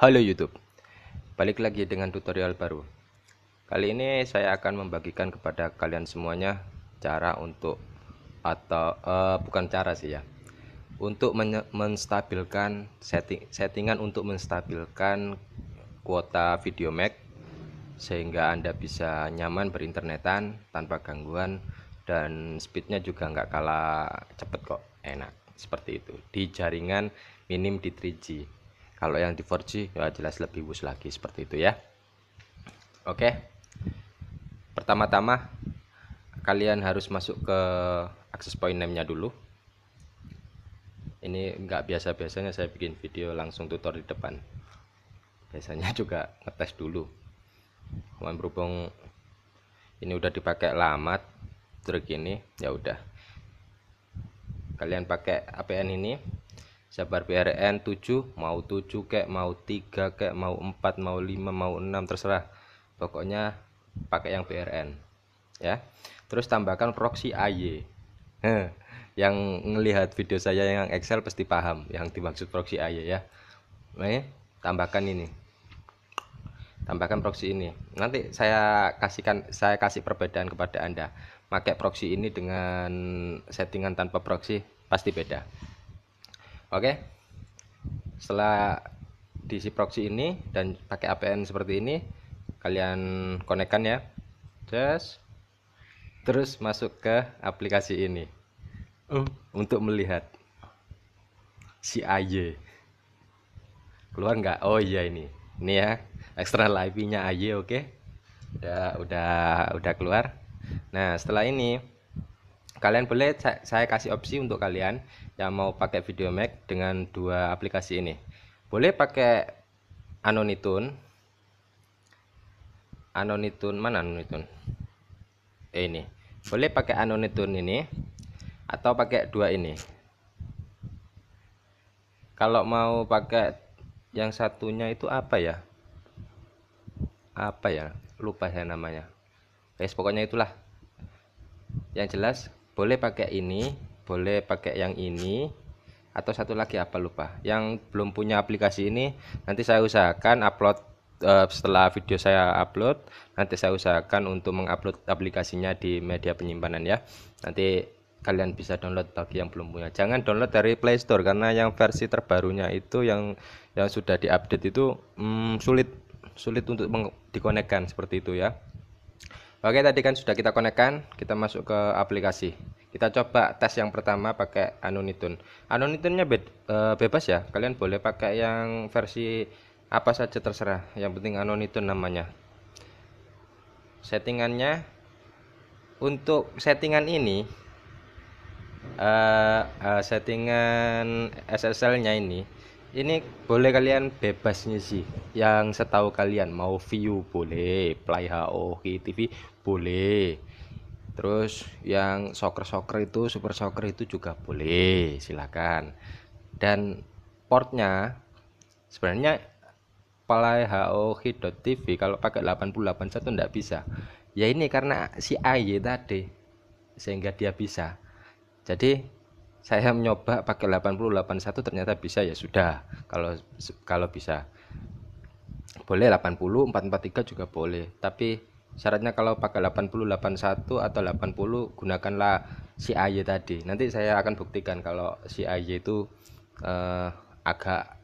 Halo YouTube, balik lagi dengan tutorial baru. Kali ini saya akan membagikan kepada kalian semuanya cara untuk atau uh, bukan cara sih ya, untuk menstabilkan setting settingan untuk menstabilkan kuota video Mac sehingga anda bisa nyaman berinternetan tanpa gangguan dan speednya juga nggak kalah cepet kok enak seperti itu di jaringan minim di 3G kalau yang di 4G ya jelas lebih bus lagi seperti itu ya oke pertama-tama kalian harus masuk ke access point name nya dulu ini nggak biasa-biasanya saya bikin video langsung tutor di depan biasanya juga ngetes dulu cuman berhubung ini udah dipakai lama trik ini ya udah kalian pakai APN ini sabar PRN 7 mau 7 kek mau 3 kek mau 4 mau 5 mau 6 terserah pokoknya pakai yang PRN ya terus tambahkan proxy AY yang ngelihat video saya yang Excel pasti paham yang dimaksud proxy AY ya nah, tambahkan ini tambahkan proxy ini nanti saya kasihkan saya kasih perbedaan kepada anda pakai proxy ini dengan settingan tanpa proxy pasti beda Oke. Setelah diisi proxy ini dan pakai APN seperti ini, kalian konekkan ya. Terus terus masuk ke aplikasi ini. Uh. Untuk melihat si AY. Keluar nggak? Oh iya ini. Ini ya, ekstra IP-nya AY oke. Okay? Ya, udah udah udah keluar. Nah, setelah ini kalian boleh saya kasih opsi untuk kalian yang mau pakai video Mac dengan dua aplikasi ini boleh pakai Anonitun Anonitun mana Anonitun eh, ini boleh pakai Anonitun ini atau pakai dua ini kalau mau pakai yang satunya itu apa ya apa ya lupa saya namanya guys pokoknya itulah yang jelas boleh pakai ini boleh pakai yang ini atau satu lagi apa lupa yang belum punya aplikasi ini nanti saya usahakan upload eh, setelah video saya upload nanti saya usahakan untuk mengupload aplikasinya di media penyimpanan ya nanti kalian bisa download bagi yang belum punya jangan download dari Play Store karena yang versi terbarunya itu yang yang sudah diupdate itu hmm, sulit sulit untuk dikonekkan seperti itu ya Oke tadi kan sudah kita konekkan kita masuk ke aplikasi kita coba tes yang pertama pakai Anonitun Anonitunnya be e, bebas ya kalian boleh pakai yang versi apa saja terserah yang penting Anonitun namanya settingannya untuk settingan ini e, e, settingan SSL nya ini ini boleh kalian bebas ngisi yang setahu kalian mau view boleh play HO, TV boleh Terus yang soccer-soccer itu, super soccer itu juga boleh, silakan. Dan portnya sebenarnya hoki.tv kalau pakai satu tidak bisa. Ya ini karena si AY tadi sehingga dia bisa. Jadi saya mencoba pakai 881 ternyata bisa ya sudah kalau kalau bisa boleh 80 443 juga boleh tapi syaratnya kalau pakai 80 81 atau 80 gunakanlah si AY tadi nanti saya akan buktikan kalau si AY itu uh, agak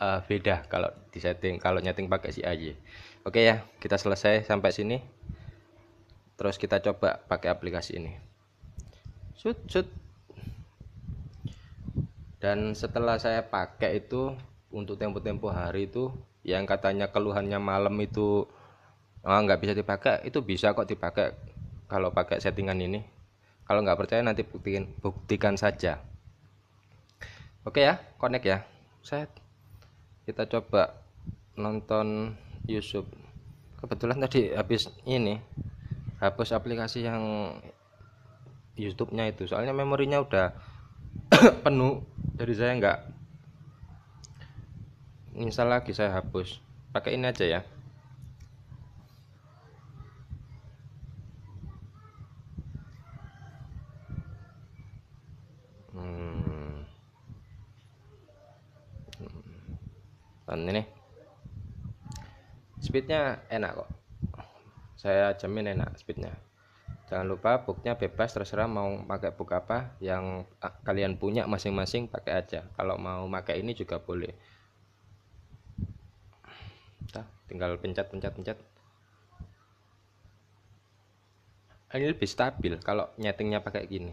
uh, beda kalau di setting kalau nyeting pakai si AY oke ya kita selesai sampai sini terus kita coba pakai aplikasi ini shoot shoot dan setelah saya pakai itu untuk tempo-tempo hari itu yang katanya keluhannya malam itu oh, nggak bisa dipakai itu bisa kok dipakai kalau pakai settingan ini kalau nggak percaya nanti buktikan buktikan saja oke ya connect ya saya kita coba nonton YouTube kebetulan tadi habis ini hapus aplikasi yang YouTube-nya itu soalnya memorinya udah penuh dari saya nggak install lagi saya hapus pakai ini aja ya ban ini speednya enak kok saya jamin enak speednya jangan lupa booknya bebas terserah mau pakai book apa yang ah, kalian punya masing-masing pakai aja kalau mau pakai ini juga boleh nah, tinggal pencet pencet pencet ah, ini lebih stabil kalau nyetingnya pakai gini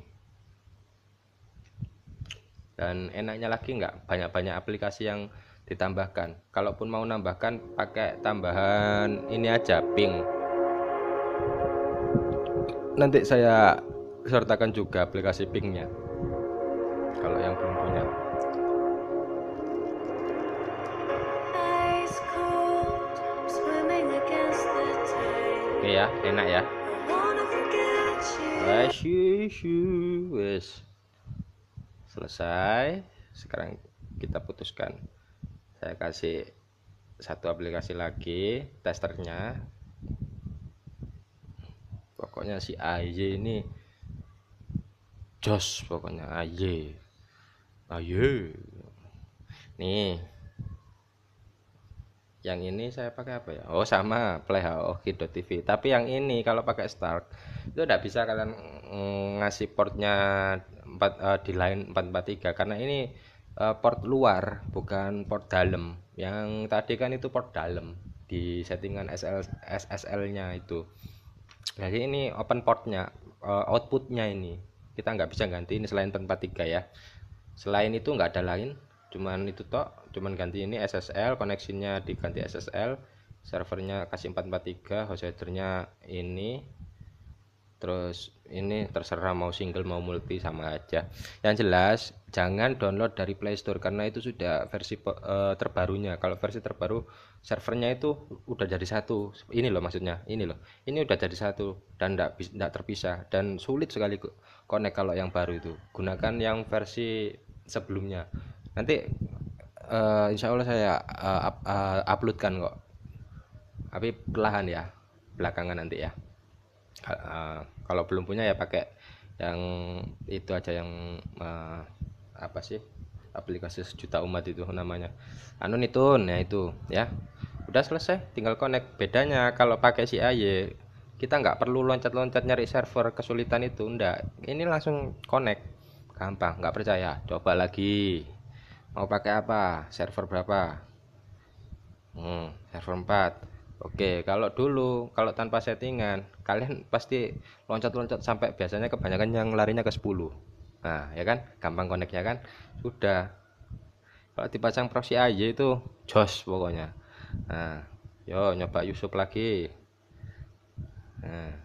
dan enaknya lagi nggak banyak-banyak aplikasi yang ditambahkan kalaupun mau nambahkan pakai tambahan ini aja pink nanti saya sertakan juga aplikasi pinknya kalau yang belum punya oke ya enak ya selesai sekarang kita putuskan saya kasih satu aplikasi lagi testernya pokoknya si AY ini jos pokoknya AY AY nih yang ini saya pakai apa ya oh sama playhoki.tv tapi yang ini kalau pakai start itu tidak bisa kalian mm, ngasih portnya 4 uh, eh, di line 443 karena ini uh, port luar bukan port dalam yang tadi kan itu port dalam di settingan SL SSL nya itu jadi ini open portnya uh, outputnya ini kita nggak bisa ganti ini selain tempat tiga ya selain itu nggak ada lain cuman itu tok cuman ganti ini SSL koneksinya diganti SSL servernya kasih 443 host headernya ini terus ini terserah mau single mau multi sama aja yang jelas jangan download dari Play Store karena itu sudah versi uh, terbarunya kalau versi terbaru servernya itu udah jadi satu ini loh maksudnya ini loh ini udah jadi satu dan tidak tidak terpisah dan sulit sekali connect kalau yang baru itu gunakan yang versi sebelumnya nanti uh, insya Allah saya uh, uh, uploadkan kok tapi perlahan ya belakangan nanti ya Ah, kalau belum punya ya pakai yang itu aja yang uh, apa sih aplikasi sejuta umat itu namanya anon itu ya itu ya udah selesai tinggal connect bedanya kalau pakai si AY kita nggak perlu loncat-loncat nyari server kesulitan itu ndak ini langsung connect gampang nggak percaya coba lagi mau pakai apa server berapa hmm, server 4 Oke, kalau dulu kalau tanpa settingan, kalian pasti loncat-loncat sampai biasanya kebanyakan yang larinya ke 10. Nah, ya kan? Gampang ya kan? Sudah. Kalau dipasang proxy ay itu jos pokoknya. Nah, yo nyoba Yusuf lagi. Nah.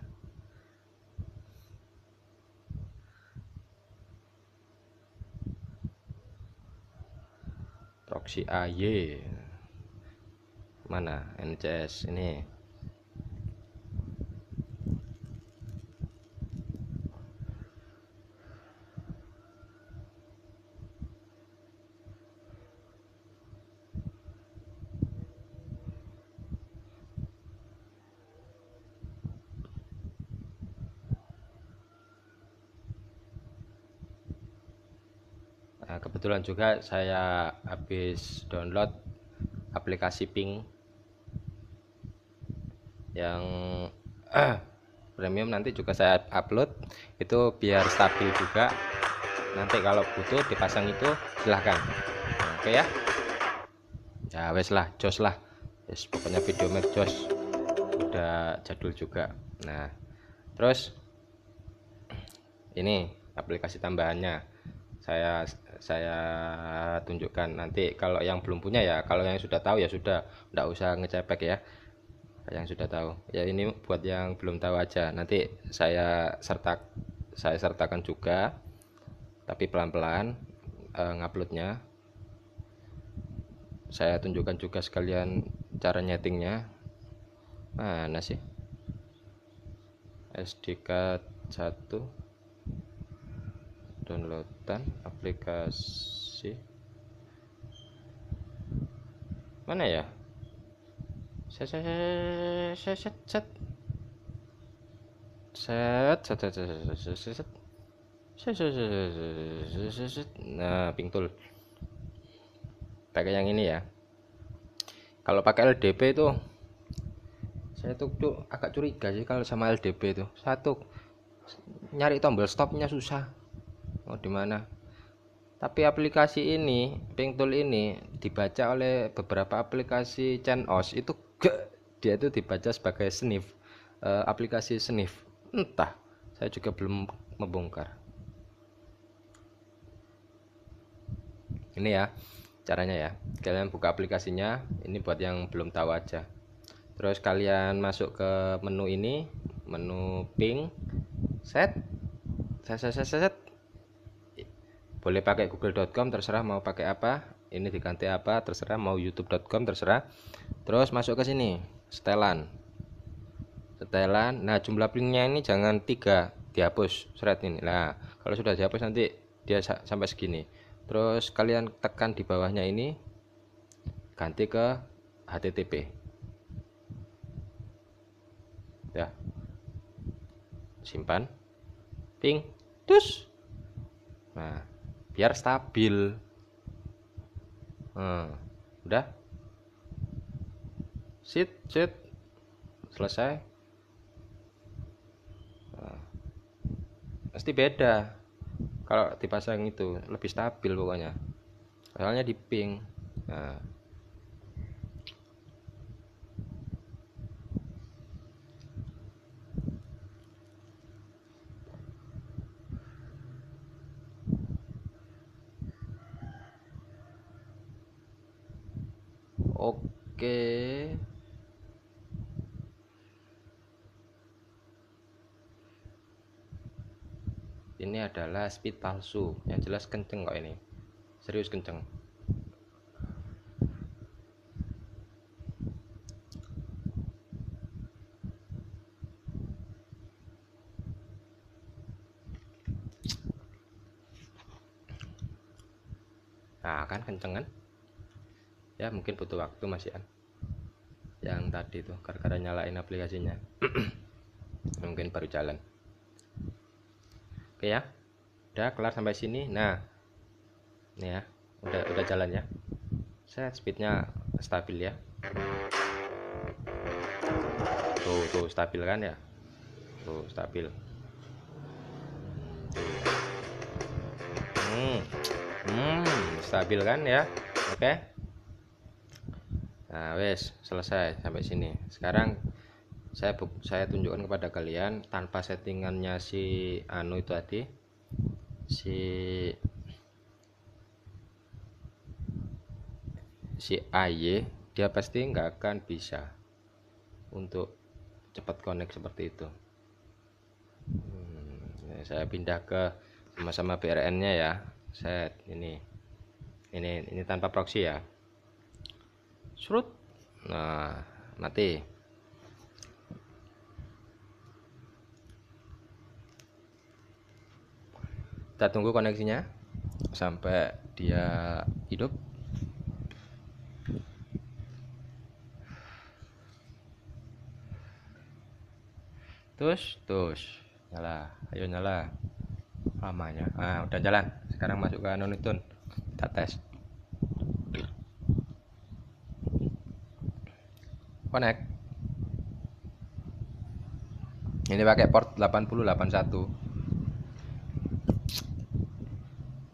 Proxy AY mana NCS ini nah, kebetulan juga saya habis download aplikasi Ping yang eh, premium nanti juga saya upload itu biar stabil juga nanti kalau butuh dipasang itu silahkan oke okay ya ya wes lah jos lah yes, pokoknya video make jos udah jadul juga nah terus ini aplikasi tambahannya saya saya tunjukkan nanti kalau yang belum punya ya kalau yang sudah tahu ya sudah enggak usah ngecepek ya yang sudah tahu ya ini buat yang belum tahu aja nanti saya serta saya sertakan juga tapi pelan-pelan uh, nguploadnya saya tunjukkan juga sekalian cara nyetingnya mana sih SDK 1 downloadan aplikasi mana ya set set set set set set set set set set set set nah pink tool pakai yang ini ya kalau pakai LDP itu saya tuh, tuh agak curiga sih kalau sama LDP itu satu nyari tombol stopnya susah mau dimana tapi aplikasi ini pink tool ini dibaca oleh beberapa aplikasi CenOS itu dia itu dibaca sebagai snif e, eh, aplikasi snif entah saya juga belum membongkar ini ya caranya ya kalian buka aplikasinya ini buat yang belum tahu aja terus kalian masuk ke menu ini menu ping set set set set, set. boleh pakai google.com terserah mau pakai apa ini diganti apa terserah mau youtube.com terserah terus masuk ke sini setelan setelan nah jumlah linknya ini jangan tiga dihapus seret ini lah kalau sudah dihapus nanti dia sampai segini terus kalian tekan di bawahnya ini ganti ke http ya simpan ping dus nah biar stabil hmm. udah sit sit selesai nah. pasti beda kalau dipasang itu lebih stabil pokoknya soalnya di pink nah oke ini adalah speed palsu yang jelas kenceng kok ini serius kenceng nah kan kenceng kan ya mungkin butuh waktu masih ya. yang tadi tuh gara-gara nyalain aplikasinya mungkin baru jalan oke ya udah kelar sampai sini nah ini ya udah udah jalan ya saya speednya stabil ya tuh tuh stabil kan ya tuh stabil hmm, hmm stabil kan ya oke okay nah wes selesai sampai sini sekarang saya saya tunjukkan kepada kalian tanpa settingannya si anu itu tadi si si AY dia pasti nggak akan bisa untuk cepat connect seperti itu hmm, saya pindah ke sama-sama BRN nya ya set ini ini ini tanpa proxy ya surut nah mati kita tunggu koneksinya sampai dia hidup Tus, tus, nyala ayo nyala lamanya ah udah jalan sekarang masuk ke nonuton kita tes connect ini pakai port 8081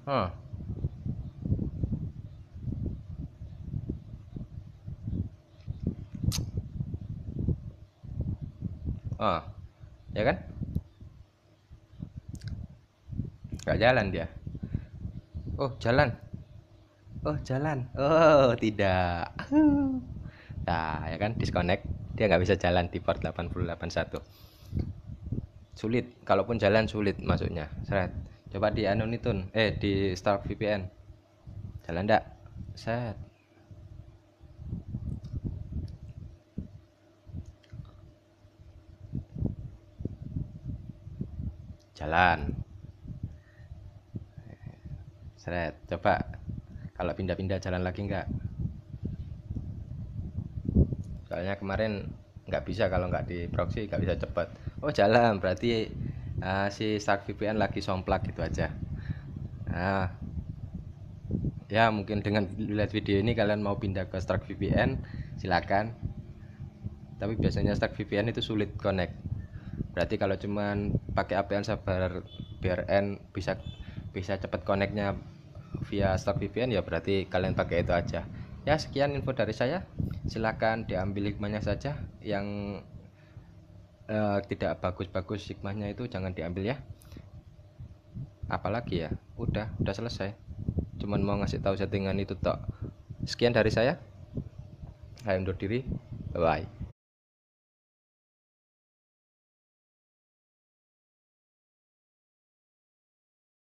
hmm. ah ya kan Gak jalan dia oh jalan oh jalan oh tidak nah ya kan disconnect dia nggak bisa jalan di port 881 sulit kalaupun jalan sulit masuknya seret coba di anonitun eh di start VPN jalan ndak set jalan seret coba kalau pindah-pindah jalan lagi enggak soalnya kemarin nggak bisa kalau nggak di proxy nggak bisa cepat oh jalan berarti uh, si Stark VPN lagi somplak gitu aja nah ya mungkin dengan lihat video ini kalian mau pindah ke Stark VPN silakan tapi biasanya Stark VPN itu sulit connect berarti kalau cuman pakai APN sabar BRN bisa bisa cepat connectnya via Stark VPN ya berarti kalian pakai itu aja ya sekian info dari saya silahkan diambil hikmahnya saja yang uh, tidak bagus-bagus hikmahnya itu jangan diambil ya apalagi ya udah udah selesai cuman mau ngasih tahu settingan itu tok sekian dari saya saya undur diri bye, -bye.